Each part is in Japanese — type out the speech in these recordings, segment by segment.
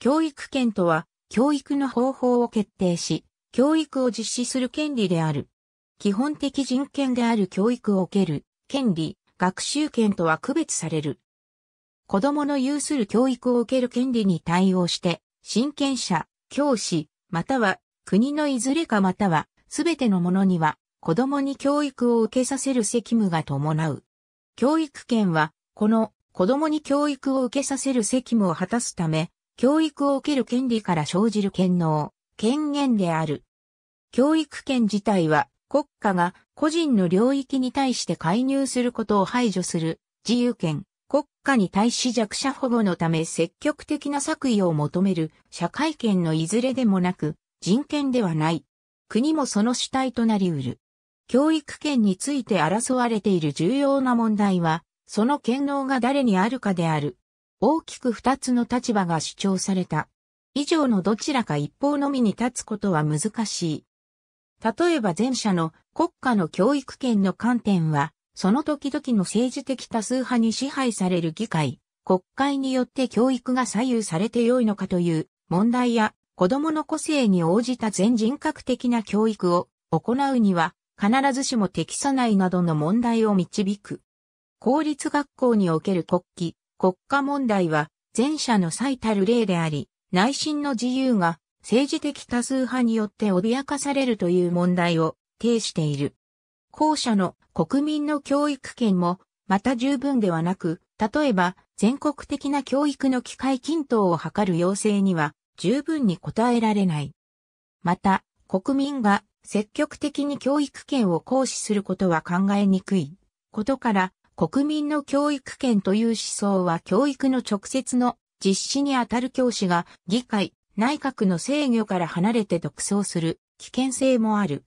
教育権とは、教育の方法を決定し、教育を実施する権利である。基本的人権である教育を受ける、権利、学習権とは区別される。子供の有する教育を受ける権利に対応して、親権者、教師、または国のいずれかまたはすべてのものには子供に教育を受けさせる責務が伴う。教育権は、この子供に教育を受けさせる責務を果たすため、教育を受ける権利から生じる権能、権限である。教育権自体は国家が個人の領域に対して介入することを排除する自由権、国家に対し弱者保護のため積極的な作為を求める社会権のいずれでもなく人権ではない。国もその主体となり得る。教育権について争われている重要な問題は、その権能が誰にあるかである。大きく二つの立場が主張された。以上のどちらか一方のみに立つことは難しい。例えば前者の国家の教育権の観点は、その時々の政治的多数派に支配される議会、国会によって教育が左右されて良いのかという問題や、子供の個性に応じた全人格的な教育を行うには、必ずしも適さないなどの問題を導く。公立学校における国旗、国家問題は前者の最たる例であり、内心の自由が政治的多数派によって脅かされるという問題を呈している。後者の国民の教育権もまた十分ではなく、例えば全国的な教育の機会均等を図る要請には十分に応えられない。また、国民が積極的に教育権を行使することは考えにくいことから、国民の教育権という思想は教育の直接の実施にあたる教師が議会、内閣の制御から離れて独走する危険性もある。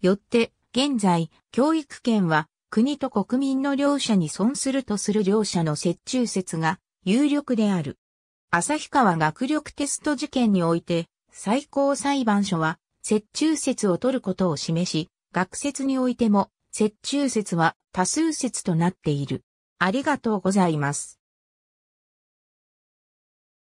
よって、現在、教育権は国と国民の両者に損するとする両者の折衷説が有力である。旭川学力テスト事件において、最高裁判所は折衷説を取ることを示し、学説においても折衷説は多数説となっている。ありがとうございます。